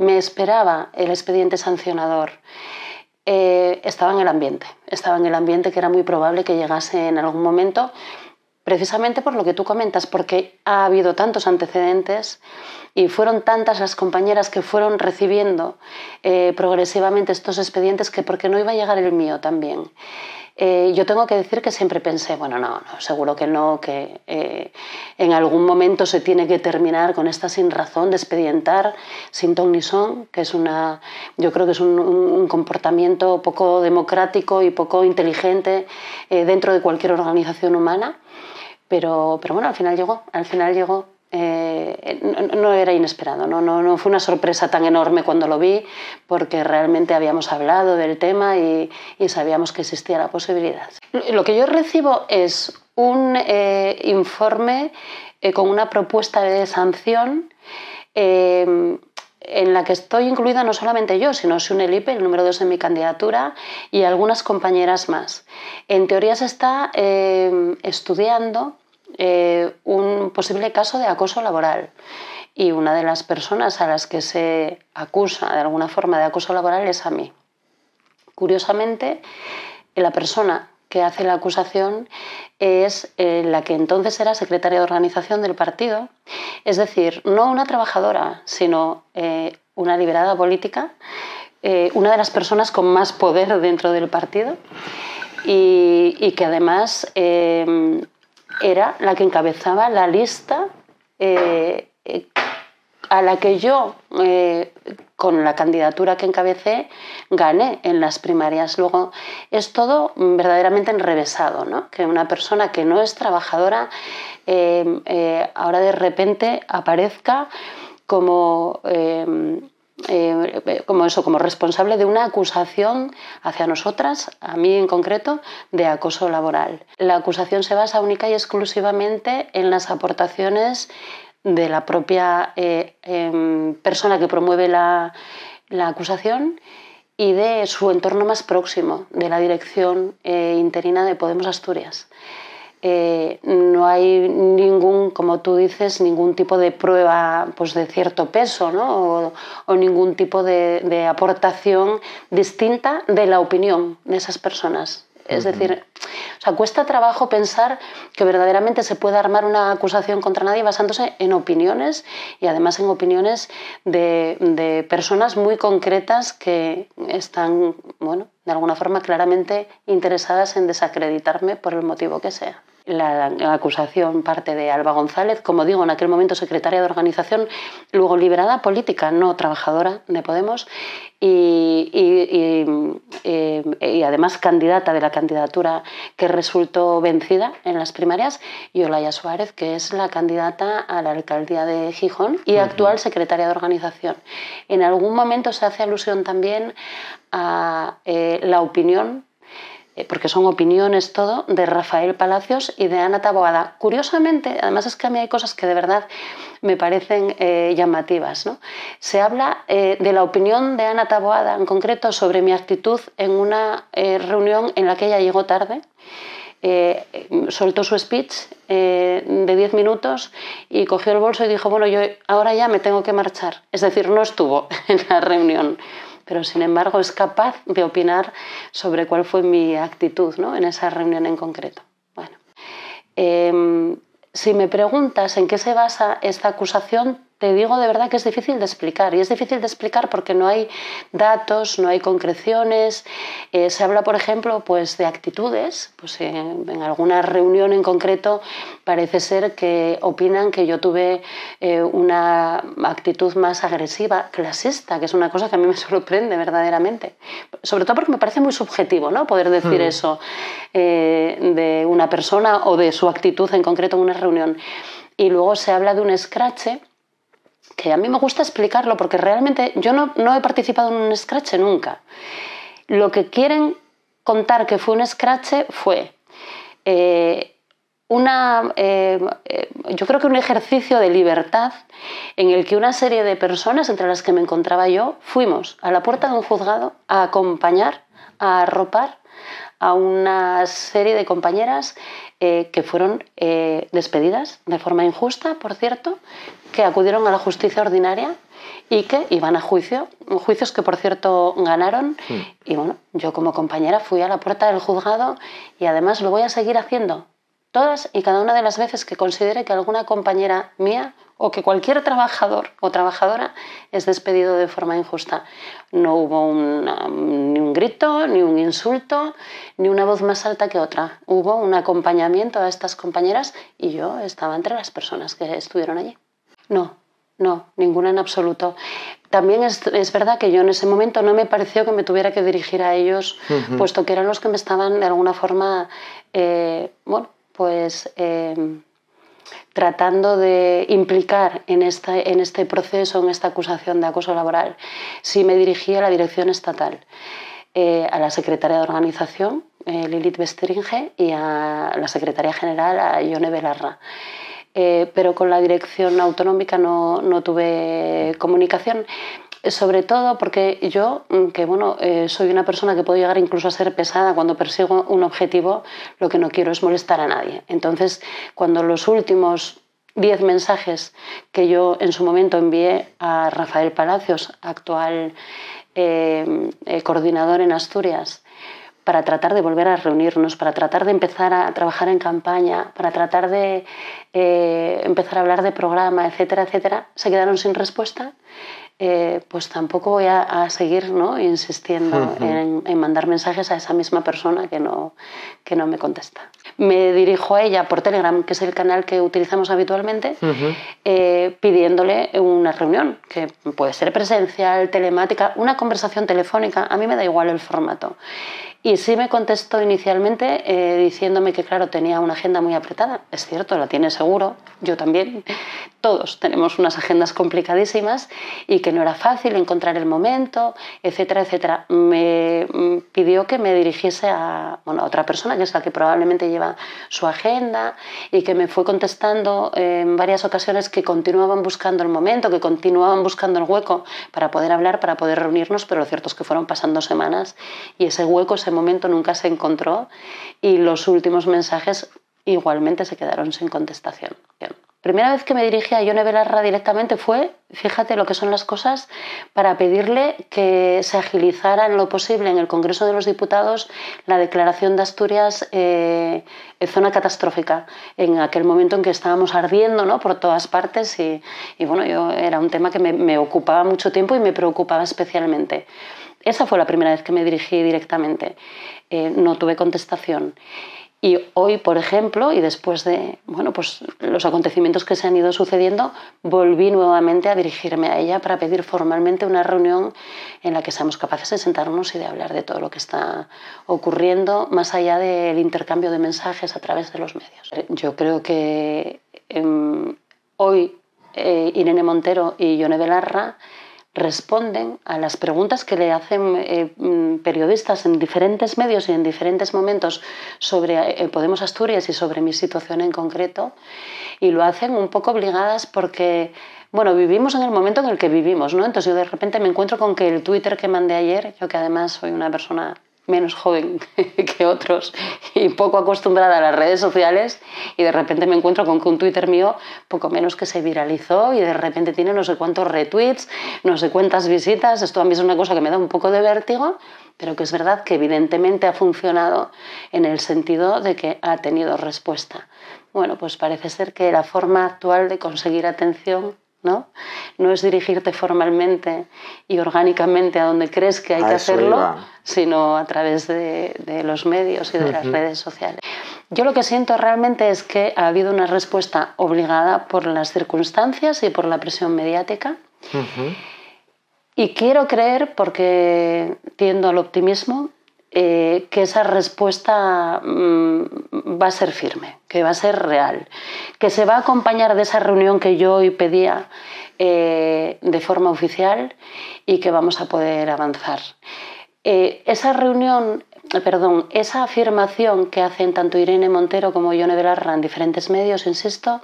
me esperaba el expediente sancionador eh, estaba en el ambiente, estaba en el ambiente que era muy probable que llegase en algún momento precisamente por lo que tú comentas, porque ha habido tantos antecedentes y fueron tantas las compañeras que fueron recibiendo eh, progresivamente estos expedientes que porque no iba a llegar el mío también. Eh, yo tengo que decir que siempre pensé, bueno, no, seguro que no, que eh, en algún momento se tiene que terminar con esta sin razón de expedientar sin ton ni son, que es una, yo creo que es un, comportamiento poco democrático y poco inteligente dentro de cualquier organización humana. Pero, bueno, al final llegó, al final llegó. Eh, no, era inesperado, ¿no? No, no fue una sorpresa tan enorme cuando lo vi, porque realmente habíamos hablado del tema y, sabíamos que existía la posibilidad. Lo que yo recibo es un eh, informe eh, con una propuesta de sanción en la que estoy incluida no solamente yo, sino Sune Lipe, el número 2 en mi candidatura, y algunas compañeras más. En teoría se está eh, estudiando eh, un posible caso de acoso laboral. Y una de las personas a las que se acusa de alguna forma de acoso laboral es a mí. Curiosamente, la persona que hace la acusación es eh, la que entonces era secretaria de organización del partido, es decir, no una trabajadora, sino eh, una liberada política, eh, una de las personas con más poder dentro del partido y, y que además era la que encabezaba la lista a la que yo, eh, con la candidatura que encabecé, gané en las primarias. Luego es todo verdaderamente enrevesado, ¿no? que una persona que no es trabajadora eh, eh, ahora de repente aparezca como... como eso, como responsable de una acusación hacia nosotras, a mí en concreto, de acoso laboral. La acusación se basa única y exclusivamente en las aportaciones de la propia eh, em, persona que promueve la, acusación y de su entorno más próximo, de la dirección eh, interina de Podemos Asturias. Eh, no hay ningún, como tú dices, ningún tipo de prueba pues, de cierto peso o, ningún tipo de aportación distinta de la opinión de esas personas. Es decir, sea, cuesta trabajo pensar que verdaderamente se pueda armar una acusación contra nadie basándose en opiniones y además en opiniones de, de personas muy concretas que están, bueno, de alguna forma claramente interesadas en desacreditarme por el motivo que sea la, acusación parte de Alba González, como digo, en aquel momento secretaria de organización, luego liberada política, no trabajadora de Podemos, y, eh, además candidata de la candidatura que resultó vencida en las primarias, y Olaya Suárez, que es la candidata a la alcaldía de Gijón y actual secretaria de organización. En algún momento se hace alusión también a eh, la opinión eh, porque son opiniones todo, de Rafael Palacios y de Ana Taboada. Curiosamente, además es que a mí hay cosas que de verdad me parecen eh, llamativas. ¿no? Se habla eh, de la opinión de Ana Taboada en concreto sobre mi actitud en una reunión en la que ella llegó tarde. soltó su speech de 10 minutos y cogió el bolso y dijo, bueno, yo ahora ya me tengo que marchar. Es decir, no estuvo en la reunión pero sin embargo es capaz de opinar sobre cuál fue mi actitud en esa reunión en concreto. Bueno, em, si me preguntas en qué se basa esta acusación, te digo de verdad que es difícil de explicar. Y es difícil de explicar porque no hay datos, no hay concreciones. Eh, se habla, por ejemplo, pues, de actitudes. Pues, en alguna reunión en concreto parece ser que opinan que yo tuve eh, una actitud más agresiva, clasista, que es una cosa que a mí me sorprende verdaderamente. Sobre todo porque me parece muy subjetivo ¿no? poder decir mm. eso eh, de una persona o de su actitud en concreto en una reunión. Y luego se habla de un escrache a mí me gusta explicarlo porque realmente yo no, he participado en un scratch nunca. Lo que quieren contar que fue un scratch fue eh, una, eh, eh, yo creo que un ejercicio de libertad en el que una serie de personas, entre las que me encontraba yo, fuimos a la puerta de un juzgado a acompañar, a arropar a una serie de compañeras eh, que fueron eh, despedidas de forma injusta, por cierto, que acudieron a la justicia ordinaria y que iban a juicio, juicios que por cierto ganaron. Hmm. Y bueno, yo como compañera fui a la puerta del juzgado y además lo voy a seguir haciendo todas y cada una de las veces que considere que alguna compañera mía o que cualquier trabajador o trabajadora es despedido de forma injusta. No hubo um, ni un grito, ni un insulto, ni una voz más alta que otra. Hubo un acompañamiento a estas compañeras y yo estaba entre las personas que estuvieron allí. No, no, ninguna en absoluto. También es, verdad que yo en ese momento no me pareció que me tuviera que dirigir a ellos, puesto que eran los que me estaban de alguna forma, eh, bueno, pues em, tratando de implicar en, este proceso, en esta acusación de acoso laboral, sí me dirigí a la dirección estatal, eh, a la secretaria de organización, eh, Lilith besteringe y a la secretaria general, a Ione Belarra. Eh, pero con la dirección autonómica no tuve comunicación. Eh, sobre todo porque yo, mm, que bueno, eh, soy una persona que puedo llegar incluso a ser pesada cuando persigo un objetivo, lo que no quiero es molestar a nadie. Entonces, cuando los últimos 10 mensajes que yo en su momento envié a Rafael Palacios, actual eh, coordinador en Asturias, para tratar de volver a reunirnos, para tratar de empezar a trabajar en campaña, para tratar de eh, empezar a hablar de programa, etcétera, etcétera, se quedaron sin respuesta, eh, pues tampoco voy a, seguir insistiendo en, mandar mensajes a esa misma persona que no, que no me contesta. Me dirijo a ella por Telegram, que es el canal que utilizamos habitualmente, eh, pidiéndole una reunión, que puede ser presencial, telemática, una conversación telefónica, a mí me da igual el formato. Y sí me contestó inicialmente eh, diciéndome que, claro, tenía una agenda muy apretada. Es cierto, la tiene seguro, yo también. Todos tenemos unas agendas complicadísimas y que no era fácil encontrar el momento, etcétera, etcétera. Me mm, pidió que me dirigiese a, bueno, a otra persona, que es la que probablemente lleva su agenda, y que me fue contestando eh, en varias ocasiones que continuaban buscando el momento, que continuaban buscando el hueco para poder hablar, para poder reunirnos, pero lo cierto es que fueron pasando semanas y ese hueco se momento nunca se encontró y los últimos mensajes igualmente se quedaron sin contestación. Primera vez que me dirigí a Yone Belarra directamente fue, fíjate lo que son las cosas, para pedirle que se agilizara en lo posible en el Congreso de los Diputados la declaración de Asturias eh, zona catastrófica, en aquel momento en que estábamos ardiendo ¿no? por todas partes y, bueno, yo era un tema que me ocupaba mucho tiempo y me preocupaba especialmente. Esa fue la primera vez que me dirigí directamente. Eh, no tuve contestación. Y hoy, por ejemplo, y después de bueno, pues los acontecimientos que se han ido sucediendo, volví nuevamente a dirigirme a ella para pedir formalmente una reunión en la que seamos capaces de sentarnos y de hablar de todo lo que está ocurriendo, más allá del intercambio de mensajes a través de los medios. Yo creo que em, hoy eh, Irene Montero y Yone Belarra responden a las preguntas que le hacen eh, mm, periodistas en diferentes medios y en diferentes momentos sobre eh, Podemos Asturias y sobre mi situación en concreto. Y lo hacen un poco obligadas porque, bueno, vivimos en el momento en el que vivimos, ¿no? Entonces yo de repente me encuentro con que el Twitter que mandé ayer, yo que además soy una persona menos joven que otros y poco acostumbrada a las redes sociales y de repente me encuentro con que un Twitter mío poco menos que se viralizó y de repente tiene no sé cuántos retweets, no sé cuántas visitas. Esto a mí es una cosa que me da un poco de vértigo, pero que es verdad que evidentemente ha funcionado en el sentido de que ha tenido respuesta. Bueno, pues parece ser que la forma actual de conseguir atención ¿no? es dirigirte formalmente y orgánicamente a donde crees que hay que hacerlo, sino a través de, los medios y de las redes sociales. Yo lo que siento realmente es que ha habido una respuesta obligada por las circunstancias y por la presión mediática. Y quiero creer, porque tiendo al optimismo, eh, que esa respuesta mm, va a ser firme, que va a ser real, que se va a acompañar de esa reunión que yo hoy pedía eh, de forma oficial y que vamos a poder avanzar. Eh, esa reunión, perdón, esa afirmación que hacen tanto Irene Montero como Yone Belarra en diferentes medios, insisto,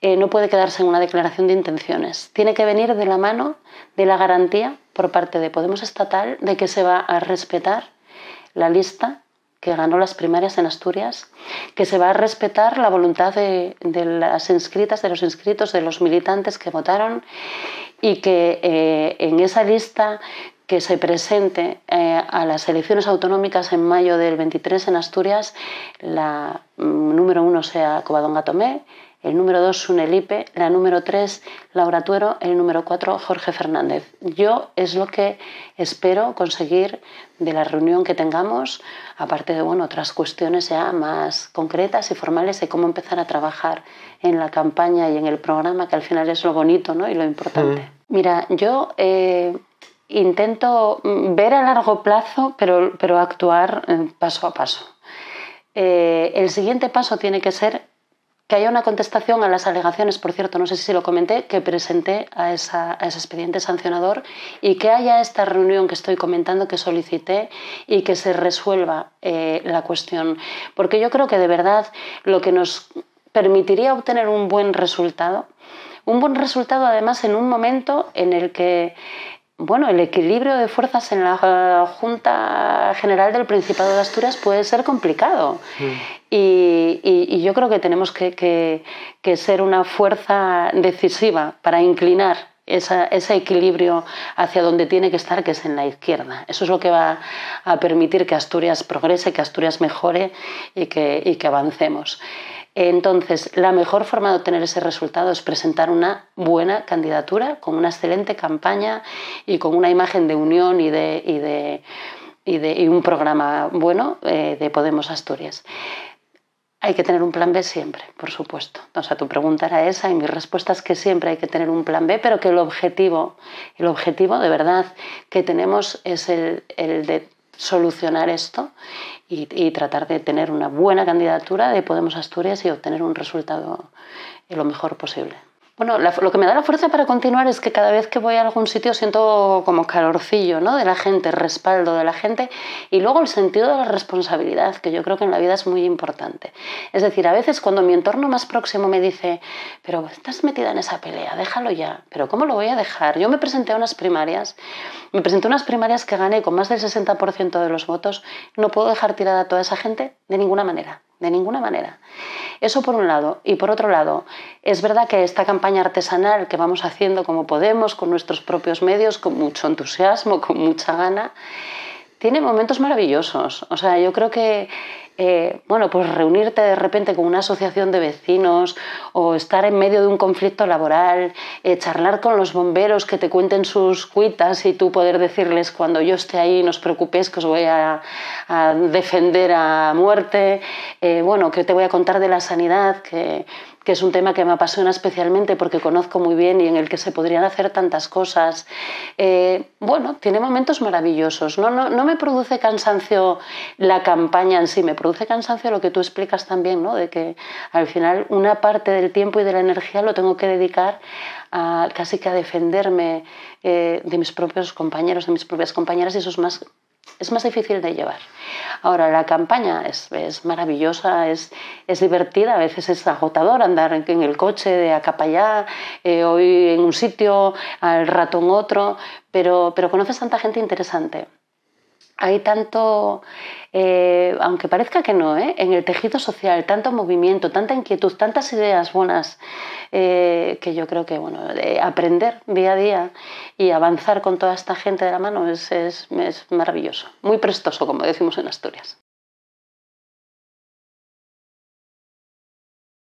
no puede quedarse en una declaración de intenciones. Tiene que venir de la mano de la garantía por parte de Podemos Estatal de que se va a respetar la lista que ganó las primarias en Asturias, que se va a respetar la voluntad de, las inscritas, de los inscritos, de los militantes que votaron y que eh, en esa lista que se presente eh, a las elecciones autonómicas en mayo del 23 en Asturias, la mm, número uno sea Covadonga Tomé el número 2 Sunelipe, la número 3 Laura Tuero, el número 4 Jorge Fernández. Yo es lo que espero conseguir de la reunión que tengamos, aparte de bueno, otras cuestiones ya más concretas y formales de cómo empezar a trabajar en la campaña y en el programa, que al final es lo bonito ¿no? y lo importante. Mm. Mira, yo eh, intento ver a largo plazo, pero, pero actuar eh, paso a paso. Eh, el siguiente paso tiene que ser que haya una contestación a las alegaciones, por cierto, no sé si lo comenté, que presenté a, ese expediente sancionador y que haya esta reunión que estoy comentando, que solicité y que se resuelva eh, la cuestión. Porque yo creo que de verdad lo que nos permitiría obtener un buen resultado, un buen resultado además en un momento en el que bueno, el equilibrio de fuerzas en la Junta General del Principado de Asturias puede ser complicado. Y, yo creo que tenemos que, ser una fuerza decisiva para inclinar ese equilibrio hacia donde tiene que estar, que es en la izquierda. Eso es lo que va a permitir que Asturias progrese, que Asturias mejore y que avancemos. Entonces, la mejor forma de obtener ese resultado es presentar una buena candidatura con una excelente campaña y con una imagen de unión y de, y de, un programa bueno eh, de Podemos Asturias. Hay que tener un plan B siempre, por supuesto. O sea, tu pregunta era esa y mi respuesta es que siempre hay que tener un plan B, pero que el objetivo, el objetivo de verdad que tenemos es el, el de solucionar esto y, tratar de tener una buena candidatura de Podemos Asturias y obtener un resultado lo mejor posible. Bueno, lo que me da la fuerza para continuar es que cada vez que voy a algún sitio siento como calorcillo, ¿no? De la gente, respaldo de la gente y luego el sentido de la responsabilidad, que yo creo que en la vida es muy importante. Es decir, a veces cuando mi entorno más próximo me dice, pero estás metida en esa pelea, déjalo ya, pero ¿cómo lo voy a dejar? Yo me presenté a unas primarias, me presenté a unas primarias que gané con más del 60% de los votos, no puedo dejar tirada a toda esa gente de ninguna manera de ninguna manera. Eso por un lado. Y por otro lado, es verdad que esta campaña artesanal que vamos haciendo como podemos, con nuestros propios medios, con mucho entusiasmo, con mucha gana, tiene momentos maravillosos. O sea, yo creo que eh, bueno, pues reunirte de repente con una asociación de vecinos o estar en medio de un conflicto laboral, eh, charlar con los bomberos que te cuenten sus cuitas y tú poder decirles cuando yo esté ahí no os preocupéis que os voy a, defender a muerte, eh, bueno, que te voy a contar de la sanidad, que que es un tema que me apasiona especialmente porque conozco muy bien y en el que se podrían hacer tantas cosas. Eh, bueno, tiene momentos maravillosos. No, no, me produce cansancio la campaña en sí, me produce cansancio lo que tú explicas también, ¿no? de que al final una parte del tiempo y de la energía lo tengo que dedicar a, casi que a defenderme eh, de mis propios compañeros, de mis propias compañeras, y eso es más es más difícil de llevar. Ahora, la campaña es, maravillosa, es, divertida, a veces es agotador andar en, el coche de acá para allá, hoy en un sitio, al rato en otro, pero, pero conoces tanta gente interesante hay tanto, eh, aunque parezca que no, ¿eh? en el tejido social, tanto movimiento, tanta inquietud, tantas ideas buenas, eh, que yo creo que bueno, aprender día a día y avanzar con toda esta gente de la mano es, es maravilloso, muy prestoso, como decimos en Asturias.